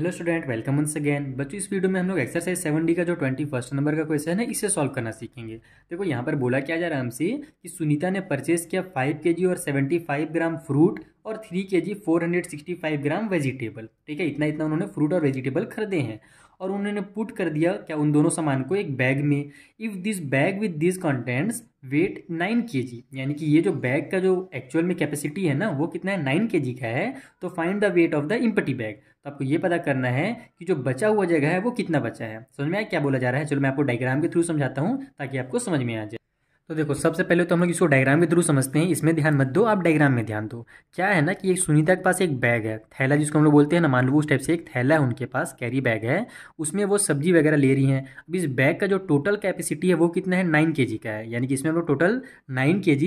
hello student welcome once again बच्चों इस video में हम लोग एक्सरसाइज सेवन डी का जो ट्वेंटी फर्स्ट नंबर का क्वेश्चन है इसे सॉल्व करना सीखेंगे देखो यहाँ पर बोला क्या जा रहा है हमसे कि सुनीता ने परचेज किया फाइव के जी और सेवेंटी फाइव ग्राम फ्रूट और three K G four hundred sixty five gram vegetable ठीक है इतना इतना उन्होंने फ्रूट और वेजिटेबल खरीदे हैं और उन्होंने पुट कर दिया क्या उन दोनों सामान को एक बैग में if this bag with this contents weight nine K G यानी कि ये जो बैग का जो एक्चुअल में कैपेसिटी है ना वो कितना है नाइन के जी का है तो find the weight of the empty bag तो आपको ये पता करना है कि जो बचा हुआ जगह है वो कितना बचा है समझ में आया क्या बोला जा रहा है चलो मैं आपको डायग्राम के थ्रू समझाता हूँ ताकि आपको समझ में आ जाए तो देखो सबसे पहले तो हम लोग इसको डायग्राम के थ्रू समझते हैं इसमें ध्यान मत दो आप डायग्राम में ध्यान दो क्या है ना कि एक सुनीता के पास एक बैग है थैला जिसको हम लोग बोलते हैं ना मान लो उस टाइप से एक थैला है उनके पास कैरी बैग है उसमें वो सब्जी वगैरह ले रही हैं अब इस बैग का जो टोटल कैपेसिटी है वो कितना है नाइन के का है यानी कि इसमें हम लोग टोटल नाइन के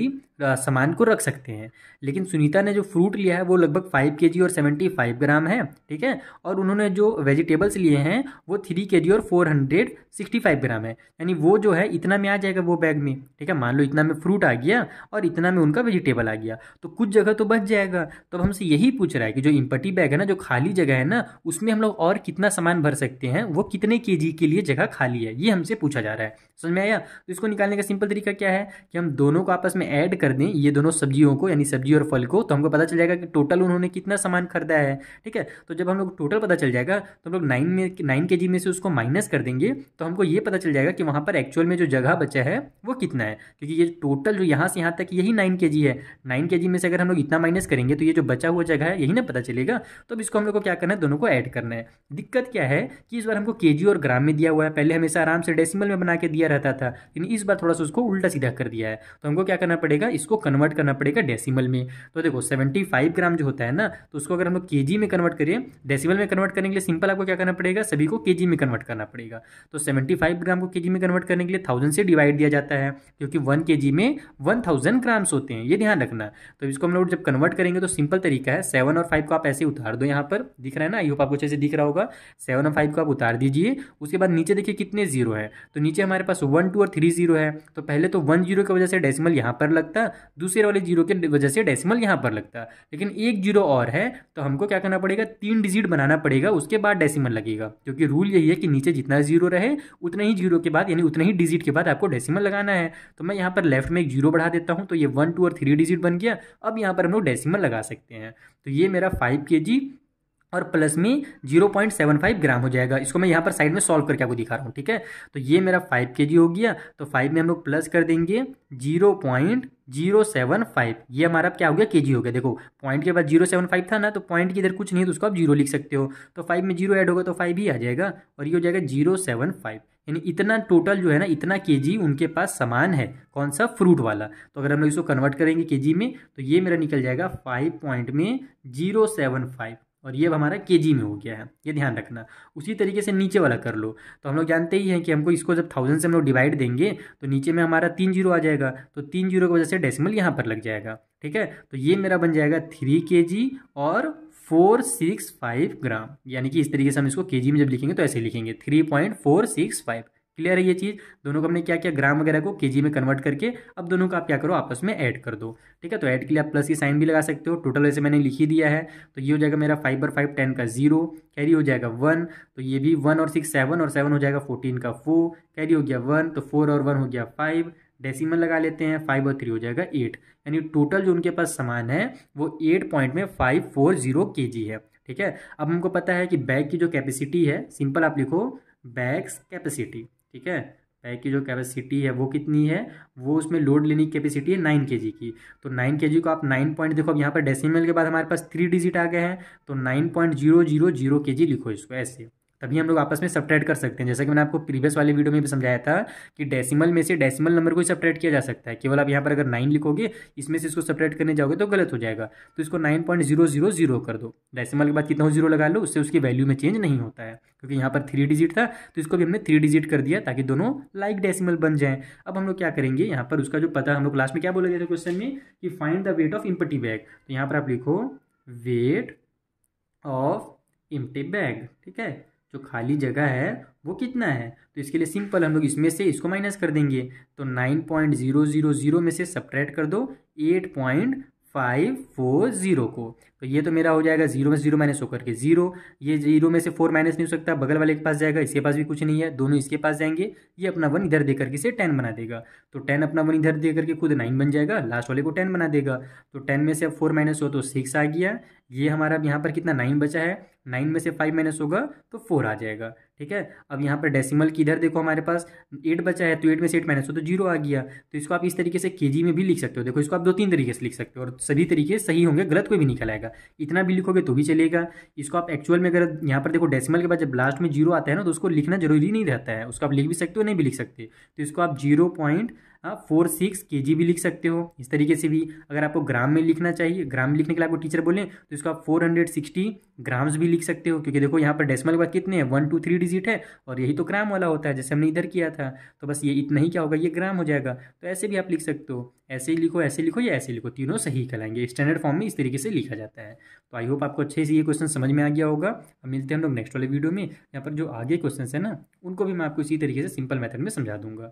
सामान को रख सकते हैं लेकिन सुनीता ने जो फ्रूट लिया है वो लगभग फाइव के और सेवेंटी फाइव ग्राम है ठीक है और उन्होंने जो वेजिटेबल्स लिए हैं वो थ्री के और four hundred sixty five gram है यानी वो जो है इतना में आ जाएगा वो बैग में ठीक है क्या मान लो इतना में फ्रूट आ गया और इतना में उनका वेजिटेबल आ गया तो कुछ जगह तो बच जाएगा तो अब हमसे यही पूछ रहा है कि जो इम्पटी बैग है ना जो खाली जगह है ना उसमें हम लोग और कितना सामान भर सकते हैं वो कितने के के लिए जगह खाली है ये हमसे पूछा जा रहा है समझ में आया तो इसको निकालने का सिंपल तरीका क्या है कि हम दोनों को आपस में ऐड कर दें ये दोनों सब्जियों को यानी सब्जी और फल को तो हमको पता चल जाएगा कि टोटल उन्होंने कितना सामान खरीदा है ठीक है तो जब हम लोग टोटल पता चल जाएगा तो हम लोग नाइन में नाइन के में से उसको माइनस कर देंगे तो हमको ये पता चल जाएगा कि वहाँ पर एक्चुअल में जो जगह बचा है वो कितना है है क्योंकि ये टोटल जो यहाँ से यहाँ तक यही नाइन के है नाइन के में से अगर हम लोग इतना माइनस करेंगे तो ये जो बचा हुआ जगह है यही ना पता चलेगा तो अब इसको हम लोग को क्या करना है दोनों को ऐड करना है दिक्कत क्या है कि इस बार हमको के और ग्राम में दिया हुआ है पहले हमेशा आराम से डेसिमल में बना के दिया रहता था लेकिन इस बार थोड़ा सा उसको उल्टा सीधा कर दिया है तो हमको क्या करना पड़ेगा इसको कन्वर्ट करना पड़ेगा डेसिमल में तो देखो सेवेंटी ग्राम जो होता है ना तो उसको अगर हम लोग के में कन्वर्ट करें डेसिमल में कन्वर्ट करने के लिए सिंपल आपको क्या करना पड़ेगा सभी को के में कन्वर्ट करना पड़ेगा तो सेवेंटी ग्राम को के में कन्वर्ट करने के लिए थाउजेंड से डिवाइड दिया जाता है क्योंकि वन के में वन थाउजेंड ग्राम्स होते हैं ये ध्यान रखना तो इसको हम लोग जब कन्वर्ट करेंगे तो सिंपल तरीका है सेवन और फाइव को आप ऐसे उतार दो यहाँ पर दिख रहा है ना आई होप आपको अच्छे से दिख रहा होगा सेवन और फाइव को आप उतार दीजिए उसके बाद नीचे देखिए कितने जीरो है तो नीचे हमारे पास वन टू और थ्री जीरो है तो पहले तो वन जीरो की वजह से डेसिमल यहाँ पर लगता दूसरे वाले जीरो के वजह से डेसिमल यहाँ पर लगता लेकिन एक जीरो और है तो हमको क्या करना पड़ेगा तीन डिजिट बनाना पड़ेगा उसके बाद डेसिमल लगेगा क्योंकि रूल यही है कि नीचे जितना जीरो रहे उतना ही जीरो के बाद यानी उतना ही डिजिट के बाद आपको डेसिमल लगाना है तो मैं यहाँ पर लेफ्ट में एक जीरो बढ़ा देता हूँ तो ये वन टू और थ्री डिजिट बन गया अब यहाँ पर हम लोग डेसिमल लगा सकते हैं तो ये मेरा फाइव के जी और प्लस में zero point seven five gram हो जाएगा इसको मैं यहाँ पर साइड में सॉल्व करके आपको दिखा रहा हूँ ठीक है तो ये मेरा फाइव के जी हो गया तो फाइव में हम लोग प्लस कर देंगे zero point zero seven five ये हमारा क्या हो गया के जी हो गया देखो पॉइंट के बाद जीरो सेवन फाइव था ना तो पॉइंट की इधर कुछ नहीं तो उसको आप जीरो लिख सकते हो तो फाइव में जीरो ऐड होगा तो फाइव ही आ जाएगा और ये हो जाएगा जीरो सेवन फाइव यानी इतना टोटल जो है ना इतना के जी उनके पास सामान है कौन सा फ्रूट वाला तो अगर हम लोग इसको कन्वर्ट करेंगे के जी में तो ये मेरा निकल जाएगा फाइव पॉइंट में जीरो सेवन फाइव और ये हमारा के जी में हो गया है ये ध्यान रखना उसी तरीके से नीचे वाला कर लो तो हम लोग जानते ही हैं कि हमको इसको जब थाउजेंड से हम लोग डिवाइड देंगे तो नीचे में हमारा तीन जीरो आ जाएगा तो तीन जीरो की वजह से डेसिमल यहाँ पर लग जाएगा ठीक है तो ये मेरा बन जाएगा थ्री के जी और फोर सिक्स फाइव ग्राम यानी कि इस तरीके से हम इसको के जी में जब लिखेंगे तो ऐसे लिखेंगे three point four six five clear है ये चीज़ दोनों को हमने क्या किया ग्राम वगैरह को केजी में कन्वर्ट करके अब दोनों का आप क्या करो आपस में ऐड कर दो ठीक है तो ऐड के लिए आप प्लस की साइन भी लगा सकते हो टोटल वैसे मैंने लिख ही दिया है तो ये हो जाएगा मेरा फाइव बर फाइव टेन का जीरो कैरी हो जाएगा वन तो ये भी वन और सिक्स सेवन और सेवन हो जाएगा फोर्टीन का फोर कैरी हो गया वन तो फोर और वन हो गया फाइव डेसीमल लगा लेते हैं फाइव और थ्री हो जाएगा एट यानी टोटल जो उनके पास सामान है वो एट पॉइंट में five four zero K G है ठीक है अब हमको पता है कि बैग की जो कैपेसिटी है सिंपल आप लिखो बैग्स कैपेसिटी ठीक है बैग की जो कैपेसिटी है वो कितनी है वो उसमें लोड लेने की कैपेसिटी है नाइन के की तो नाइन के को आप नाइन पॉइंट देखो अब यहाँ पर डेसिमल के बाद हमारे पास थ्री डिजिट आ गए हैं तो nine point zero zero zero K G लिखो इसको ऐसे तभी हम लोग आपस में सब्ट्रैक्ट कर सकते हैं जैसा कि मैंने आपको प्रीवियस वाले वीडियो में भी समझाया था कि डेसिमल में से डेसिमल नंबर को ही सब्ट्रैक्ट किया जा सकता है केवल आप यहाँ पर अगर नाइन लिखोगे इसमें से इसको सपरेट करने जाओगे तो गलत हो जाएगा तो इसको nine point zero zero zero कर दो डेसिमल के बाद कितना जीरो लगा लो उससे उसकी वैल्यू में चेंज नहीं होता है क्योंकि यहाँ पर थ्री डिजिट था तो इसको भी हमने थ्री डिजिट कर दिया ताकि दोनों लाइक डेसिमल बन जाए अब हम लोग क्या करेंगे यहाँ पर उसका जो पता हम लोग लास्ट में क्या बोला गया था क्वेश्चन में कि find the weight of empty bag तो यहाँ पर आप लिखो वेट ऑफ इम्पटी बैग ठीक है जो खाली जगह है वो कितना है तो इसके लिए सिंपल हम लोग इसमें से इसको माइनस कर देंगे तो nine point zero zero zero में से सब्ट्रैक्ट कर दो eight point five four zero को तो ये तो मेरा हो जाएगा जीरो में जीरो माइनस होकर के जीरो ये जीरो में से फोर माइनस नहीं हो सकता बगल वाले के पास जाएगा इसके पास भी कुछ नहीं है दोनों इसके पास जाएंगे ये अपना वन इधर देकर के इसे टेन बना देगा तो टेन अपना वन इधर देकर के खुद नाइन बन जाएगा लास्ट वाले को टेन बना देगा तो टेन में से अब फोर माइनस हो तो सिक्स आ गया ये हमारा अब यहाँ पर कितना नाइन बचा है नाइन में से फाइव माइनस होगा तो फोर आ जाएगा ठीक है अब यहाँ पर डेसिमल की इधर देखो हमारे पास एट बचा है तो एट में से एट माइनस हो तो जीरो आ गया तो इसको आप इस तरीके से के में भी लिख सकते हो देखो इसको आप दो तीन तरीके से लिख सकते हो और सभी तरीके सही होंगे गलत कोई भी निकल आएगा इतना भी लिखोगे तो भी चलेगा इसको आप एक्चुअल में अगर यहाँ पर देखो डेसिमल के बाद जब लास्ट में जीरो आता है ना तो उसको लिखना जरूरी नहीं रहता है उसको आप लिख भी सकते हो नहीं भी लिख सकते तो इसको आप जीरो पॉइंट फोर सिक्स के जी भी लिख सकते हो इस तरीके से भी अगर आपको ग्राम में लिखना चाहिए ग्राम में लिखने के लिए आपको टीचर बोलें तो इसको आप फोर हंड्रेड सिक्सटी ग्राम्स भी लिख सकते हो क्योंकि देखो यहाँ पर डेसिमल के बाद कितने हैं वन टू थ्री डिजिट है और यही तो ग्राम वाला होता है जैसे हमने इधर किया था तो बस ये इतना ही क्या होगा ये ग्राम हो जाएगा तो ऐसे भी आप लिख सकते हो ऐसे ही लिखो ऐसे लिखो या ऐसे लिखो तीनों सही कहलाएंगे स्टैंडर्ड फॉर्म में इस तरीके से लिखा जाता है तो आई होप आपको अच्छे से ये क्वेश्चन समझ में आ गया होगा अब मिलते हैं हम लोग नेक्स्ट वाले वीडियो में यहाँ पर जो आगे क्वेश्चन है ना उनको भी मैं आपको इसी तरीके से सिंपल मैथड में समझा दूंगा